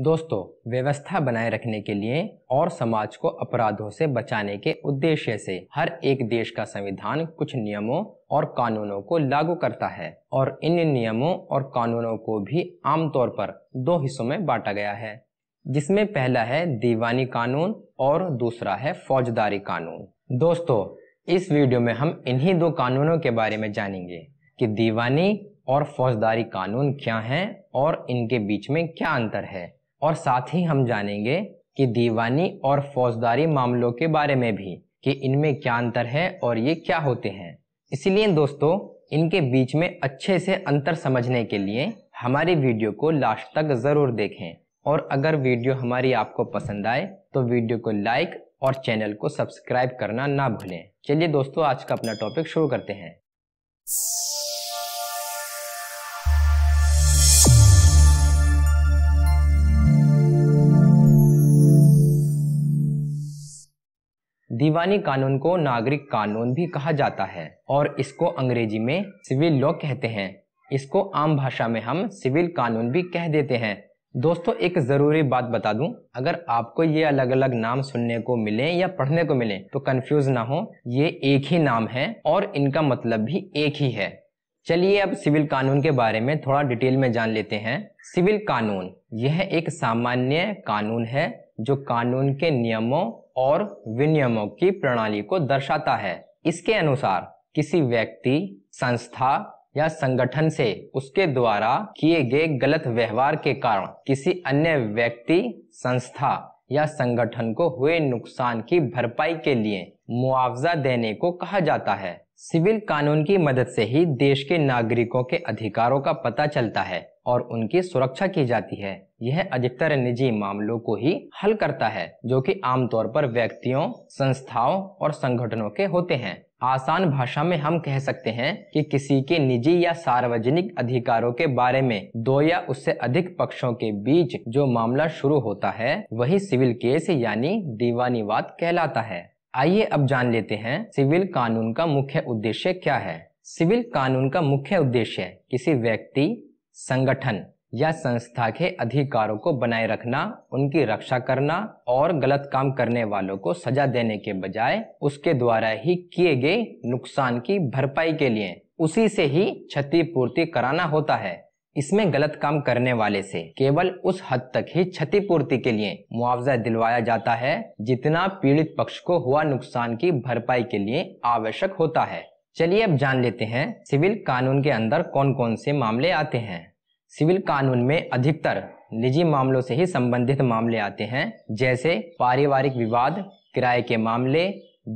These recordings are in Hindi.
दोस्तों व्यवस्था बनाए रखने के लिए और समाज को अपराधों से बचाने के उद्देश्य से हर एक देश का संविधान कुछ नियमों और कानूनों को लागू करता है और इन नियमों और कानूनों को भी आमतौर पर दो हिस्सों में बांटा गया है जिसमें पहला है दीवानी कानून और दूसरा है फौजदारी कानून दोस्तों इस वीडियो में हम इन्हीं दो कानूनों के बारे में जानेंगे कि दीवानी और फौजदारी कानून क्या हैं और इनके बीच में क्या अंतर है और साथ ही हम जानेंगे कि दीवानी और फौजदारी मामलों के बारे में भी कि इनमें क्या अंतर है और ये क्या होते हैं इसलिए दोस्तों इनके बीच में अच्छे से अंतर समझने के लिए हमारी वीडियो को लास्ट तक ज़रूर देखें और अगर वीडियो हमारी आपको पसंद आए तो वीडियो को लाइक और चैनल को सब्सक्राइब करना ना भूलें चलिए दोस्तों आज का अपना टॉपिक शुरू करते हैं दीवानी कानून को नागरिक कानून भी कहा जाता है और इसको अंग्रेजी में सिविल लॉ कहते हैं इसको आम भाषा में हम सिविल कानून भी कह देते हैं दोस्तों एक जरूरी बात बता दूं अगर आपको ये अलग अलग नाम सुनने को मिले या पढ़ने को मिले तो कंफ्यूज ना हो ये एक ही नाम है और इनका मतलब भी एक ही है चलिए अब सिविल कानून के बारे में थोड़ा डिटेल में जान लेते हैं सिविल कानून यह एक सामान्य कानून है जो कानून के नियमों और विनियमों की प्रणाली को दर्शाता है इसके अनुसार किसी व्यक्ति संस्था या संगठन से उसके द्वारा किए गए गलत व्यवहार के कारण किसी अन्य व्यक्ति संस्था या संगठन को हुए नुकसान की भरपाई के लिए मुआवजा देने को कहा जाता है सिविल कानून की मदद से ही देश के नागरिकों के अधिकारों का पता चलता है और उनकी सुरक्षा की जाती है यह अधिकतर निजी मामलों को ही हल करता है जो कि आमतौर पर व्यक्तियों संस्थाओं और संगठनों के होते हैं आसान भाषा में हम कह सकते हैं कि किसी के निजी या सार्वजनिक अधिकारों के बारे में दो या उससे अधिक पक्षों के बीच जो मामला शुरू होता है वही सिविल केस यानी दीवानी वाद कहलाता है आइए अब जान लेते हैं सिविल कानून का मुख्य उद्देश्य क्या है सिविल कानून का मुख्य उद्देश्य किसी व्यक्ति संगठन या संस्था के अधिकारों को बनाए रखना उनकी रक्षा करना और गलत काम करने वालों को सजा देने के बजाय उसके द्वारा ही किए गए नुकसान की भरपाई के लिए उसी से ही क्षतिपूर्ति कराना होता है इसमें गलत काम करने वाले से केवल उस हद तक ही क्षतिपूर्ति के लिए मुआवजा दिलवाया जाता है जितना पीड़ित पक्ष को हुआ नुकसान की भरपाई के लिए आवश्यक होता है चलिए अब जान लेते हैं सिविल कानून के अंदर कौन कौन से मामले आते हैं सिविल कानून में अधिकतर निजी मामलों से ही संबंधित मामले आते हैं जैसे पारिवारिक विवाद किराए के मामले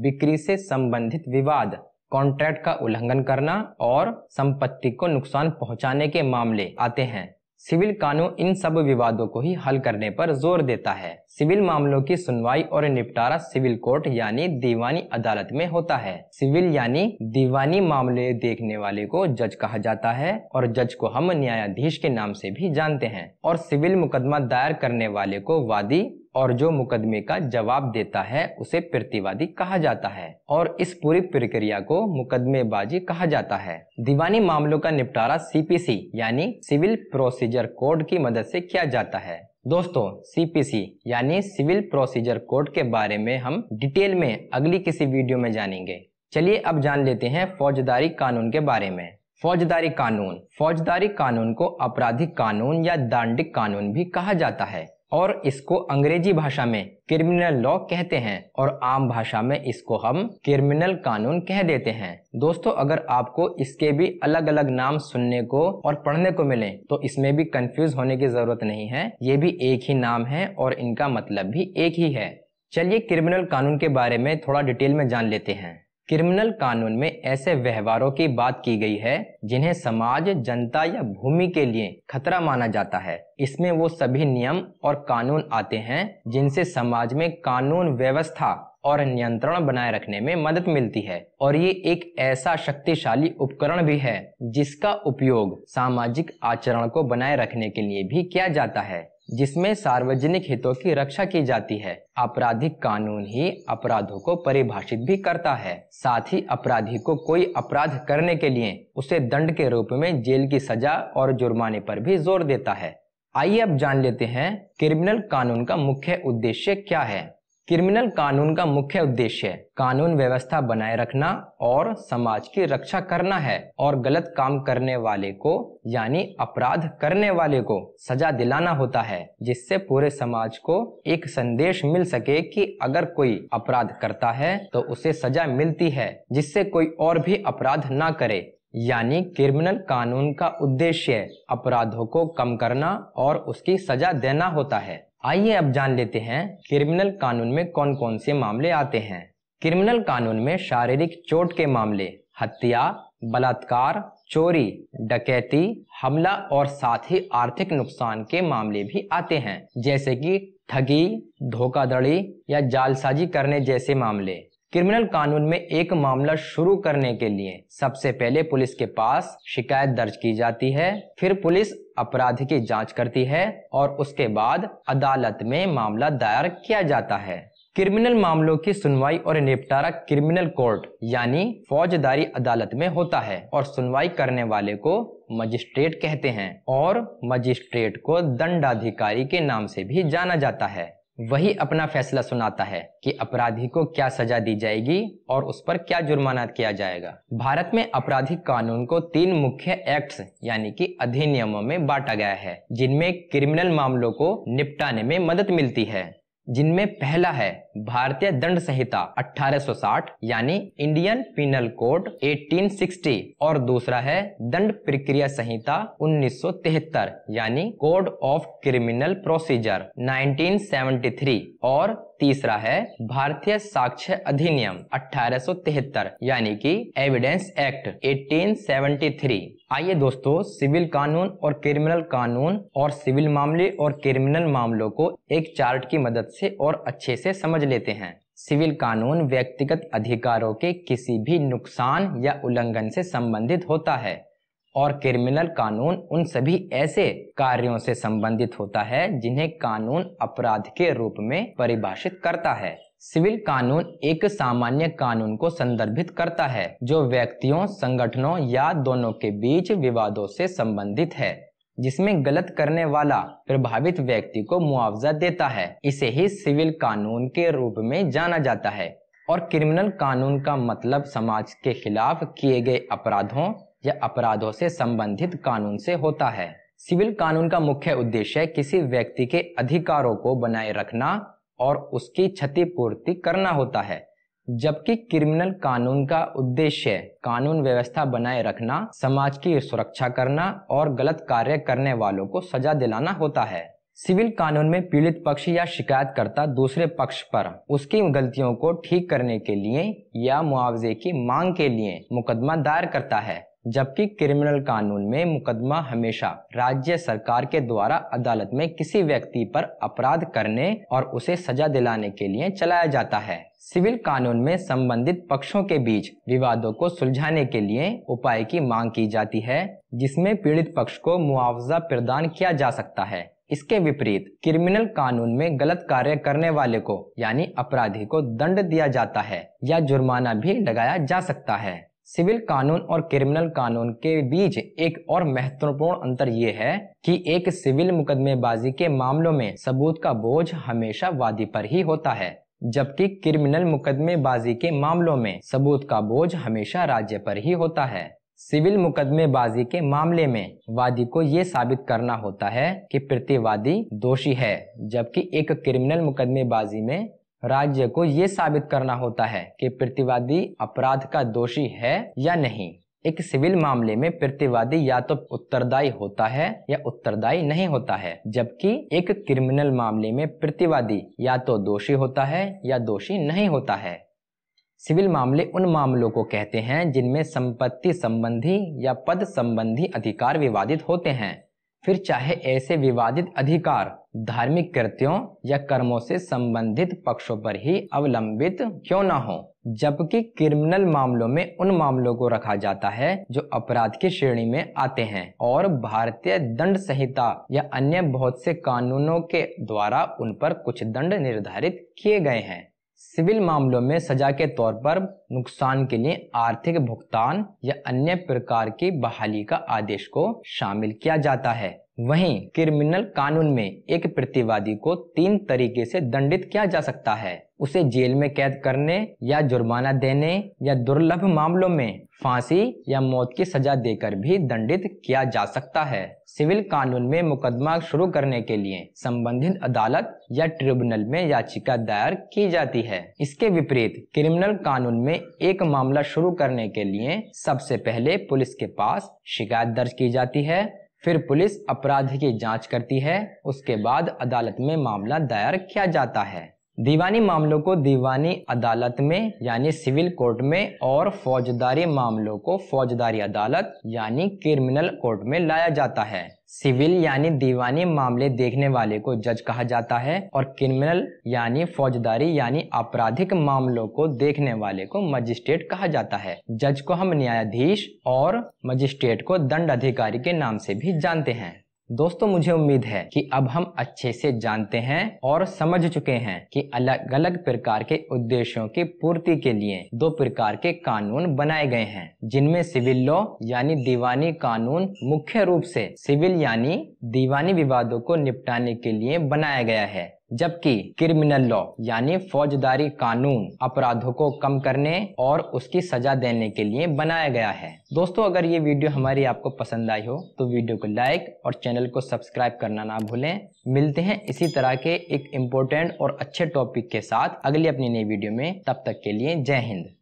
बिक्री से संबंधित विवाद कॉन्ट्रैक्ट का उल्लंघन करना और संपत्ति को नुकसान पहुंचाने के मामले आते हैं सिविल कानून इन सब विवादों को ही हल करने पर जोर देता है सिविल मामलों की सुनवाई और निपटारा सिविल कोर्ट यानी दीवानी अदालत में होता है सिविल यानी दीवानी मामले देखने वाले को जज कहा जाता है और जज को हम न्यायाधीश के नाम से भी जानते हैं और सिविल मुकदमा दायर करने वाले को वादी और जो मुकदमे का जवाब देता है उसे प्रतिवादी कहा जाता है और इस पूरी प्रक्रिया को मुकदमेबाजी कहा जाता है दीवानी मामलों का निपटारा सीपीसी यानी सिविल प्रोसीजर कोड की मदद से किया जाता है दोस्तों सीपीसी यानी सिविल प्रोसीजर कोड के बारे में हम डिटेल में अगली किसी वीडियो में जानेंगे चलिए अब जान लेते हैं फौजदारी कानून के बारे में फौजदारी कानून फौजदारी कानून को आपराधिक कानून या दांडिक कानून भी कहा जाता है और इसको अंग्रेजी भाषा में क्रिमिनल लॉ कहते हैं और आम भाषा में इसको हम क्रिमिनल कानून कह देते हैं दोस्तों अगर आपको इसके भी अलग अलग नाम सुनने को और पढ़ने को मिले तो इसमें भी कंफ्यूज होने की जरूरत नहीं है ये भी एक ही नाम है और इनका मतलब भी एक ही है चलिए क्रिमिनल कानून के बारे में थोड़ा डिटेल में जान लेते हैं क्रिमिनल कानून में ऐसे व्यवहारों की बात की गई है जिन्हें समाज जनता या भूमि के लिए खतरा माना जाता है इसमें वो सभी नियम और कानून आते हैं जिनसे समाज में कानून व्यवस्था और नियंत्रण बनाए रखने में मदद मिलती है और ये एक ऐसा शक्तिशाली उपकरण भी है जिसका उपयोग सामाजिक आचरण को बनाए रखने के लिए भी किया जाता है जिसमें सार्वजनिक हितों की रक्षा की जाती है आपराधिक कानून ही अपराधों को परिभाषित भी करता है साथ ही अपराधी को कोई अपराध करने के लिए उसे दंड के रूप में जेल की सजा और जुर्माने पर भी जोर देता है आइए अब जान लेते हैं क्रिमिनल कानून का मुख्य उद्देश्य क्या है क्रिमिनल कानून का मुख्य उद्देश्य कानून व्यवस्था बनाए रखना और समाज की रक्षा करना है और गलत काम करने वाले को यानी अपराध करने वाले को सजा दिलाना होता है जिससे पूरे समाज को एक संदेश मिल सके कि अगर कोई अपराध करता है तो उसे सजा मिलती है जिससे कोई और भी अपराध ना करे यानी क्रिमिनल कानून का उद्देश्य अपराधों को कम करना और उसकी सजा देना होता है आइए अब जान लेते हैं क्रिमिनल कानून में कौन कौन से मामले आते हैं क्रिमिनल कानून में शारीरिक चोट के मामले हत्या बलात्कार चोरी डकैती हमला और साथ ही आर्थिक नुकसान के मामले भी आते हैं जैसे कि ठगी धोखाधड़ी या जालसाजी करने जैसे मामले क्रिमिनल कानून में एक मामला शुरू करने के लिए सबसे पहले पुलिस के पास शिकायत दर्ज की जाती है फिर पुलिस अपराध की जांच करती है और उसके बाद अदालत में मामला दायर किया जाता है क्रिमिनल मामलों की सुनवाई और निपटारा क्रिमिनल कोर्ट यानी फौजदारी अदालत में होता है और सुनवाई करने वाले को मजिस्ट्रेट कहते हैं और मजिस्ट्रेट को दंडाधिकारी के नाम से भी जाना जाता है वही अपना फैसला सुनाता है कि अपराधी को क्या सजा दी जाएगी और उस पर क्या जुर्माना किया जाएगा भारत में आपराधिक कानून को तीन मुख्य एक्ट्स यानी कि अधिनियमों में बांटा गया है जिनमें क्रिमिनल मामलों को निपटाने में मदद मिलती है जिनमें पहला है भारतीय दंड संहिता 1860 यानी इंडियन पिनल कोड 1860 और दूसरा है दंड प्रक्रिया संहिता 1973 यानी कोड ऑफ क्रिमिनल प्रोसीजर 1973 और तीसरा है भारतीय साक्ष्य अधिनियम 1873 यानी कि एविडेंस एक्ट 1873 आइए दोस्तों सिविल कानून और क्रिमिनल कानून और सिविल मामले और क्रिमिनल मामलों को एक चार्ट की मदद से और अच्छे से समझ लेते हैं सिविल कानून व्यक्तिगत अधिकारों के किसी भी नुकसान या उल्लंघन से संबंधित होता है और क्रिमिनल कानून उन सभी ऐसे कार्यों से संबंधित होता है जिन्हें कानून अपराध के रूप में परिभाषित करता है सिविल कानून एक सामान्य कानून को संदर्भित करता है जो व्यक्तियों संगठनों या दोनों के बीच विवादों से संबंधित है जिसमें गलत करने वाला प्रभावित व्यक्ति को मुआवजा देता है इसे ही सिविल कानून के रूप में जाना जाता है और क्रिमिनल कानून का मतलब समाज के खिलाफ किए गए अपराधों या अपराधों से संबंधित कानून से होता है सिविल कानून का मुख्य उद्देश्य किसी व्यक्ति के अधिकारों को बनाए रखना और उसकी क्षतिपूर्ति करना होता है जबकि क्रिमिनल कानून का उद्देश्य कानून व्यवस्था बनाए रखना समाज की सुरक्षा करना और गलत कार्य करने वालों को सजा दिलाना होता है सिविल कानून में पीड़ित पक्ष या शिकायतकर्ता दूसरे पक्ष पर उसकी गलतियों को ठीक करने के लिए या मुआवजे की मांग के लिए मुकदमा दायर करता है जबकि क्रिमिनल कानून में मुकदमा हमेशा राज्य सरकार के द्वारा अदालत में किसी व्यक्ति पर अपराध करने और उसे सजा दिलाने के लिए चलाया जाता है सिविल कानून में संबंधित पक्षों के बीच विवादों को सुलझाने के लिए उपाय की मांग की जाती है जिसमें पीड़ित पक्ष को मुआवजा प्रदान किया जा सकता है इसके विपरीत क्रिमिनल कानून में गलत कार्य करने वाले को यानी अपराधी को दंड दिया जाता है या जुर्माना भी लगाया जा सकता है सिविल कानून और क्रिमिनल कानून के बीच एक और महत्वपूर्ण अंतर ये है कि एक सिविल मुकदमेबाजी के मामलों में सबूत का बोझ हमेशा वादी पर ही होता है जबकि क्रिमिनल मुकदमेबाजी के मामलों में सबूत का बोझ हमेशा राज्य पर ही होता है सिविल मुकदमेबाजी के मामले में वादी को ये साबित करना होता है कि प्रतिवादी दोषी है जबकि एक क्रिमिनल मुकदमेबाजी में राज्य को ये साबित करना होता है कि प्रतिवादी अपराध का दोषी है या नहीं एक सिविल मामले में प्रतिवादी या तो उत्तरदायी होता है या उत्तरदायी नहीं होता है जबकि एक क्रिमिनल मामले में प्रतिवादी या तो दोषी होता है या दोषी नहीं होता है सिविल मामले उन मामलों को कहते हैं जिनमें संपत्ति संबंधी या पद संबंधी अधिकार विवादित होते हैं फिर चाहे ऐसे विवादित अधिकार धार्मिक कृत्यों या कर्मों से संबंधित पक्षों पर ही अवलंबित क्यों न हो जबकि क्रिमिनल मामलों में उन मामलों को रखा जाता है जो अपराध की श्रेणी में आते हैं और भारतीय दंड संहिता या अन्य बहुत से कानूनों के द्वारा उन पर कुछ दंड निर्धारित किए गए हैं सिविल मामलों में सजा के तौर पर नुकसान के लिए आर्थिक भुगतान या अन्य प्रकार की बहाली का आदेश को शामिल किया जाता है वहीं क्रिमिनल कानून में एक प्रतिवादी को तीन तरीके से दंडित किया जा सकता है उसे जेल में कैद करने या जुर्माना देने या दुर्लभ मामलों में फांसी या मौत की सजा देकर भी दंडित किया जा सकता है सिविल कानून में मुकदमा शुरू करने के लिए संबंधित अदालत या ट्रिब्यूनल में याचिका दायर की जाती है इसके विपरीत क्रिमिनल कानून में एक मामला शुरू करने के लिए सबसे पहले पुलिस के पास शिकायत दर्ज की जाती है फिर पुलिस अपराध की जांच करती है उसके बाद अदालत में मामला दायर किया जाता है दीवानी मामलों को दीवानी अदालत में यानी सिविल कोर्ट में और फौजदारी मामलों को फौजदारी अदालत यानी क्रिमिनल कोर्ट में लाया जाता है सिविल यानी दीवानी मामले देखने वाले को जज कहा जाता है और क्रिमिनल यानी फौजदारी यानी आपराधिक मामलों को देखने वाले को मजिस्ट्रेट कहा जाता है जज को हम न्यायाधीश और मजिस्ट्रेट को दंड अधिकारी के नाम से भी जानते हैं दोस्तों मुझे उम्मीद है कि अब हम अच्छे से जानते हैं और समझ चुके हैं कि अलग अलग प्रकार के उद्देश्यों की पूर्ति के लिए दो प्रकार के कानून बनाए गए हैं जिनमें सिविल लॉ यानी दीवानी कानून मुख्य रूप से सिविल यानी दीवानी विवादों को निपटाने के लिए बनाया गया है जबकि क्रिमिनल लॉ यानी फौजदारी कानून अपराधों को कम करने और उसकी सजा देने के लिए बनाया गया है दोस्तों अगर ये वीडियो हमारी आपको पसंद आई हो तो वीडियो को लाइक और चैनल को सब्सक्राइब करना ना भूलें मिलते हैं इसी तरह के एक इम्पोर्टेंट और अच्छे टॉपिक के साथ अगली अपनी नई वीडियो में तब तक के लिए जय हिंद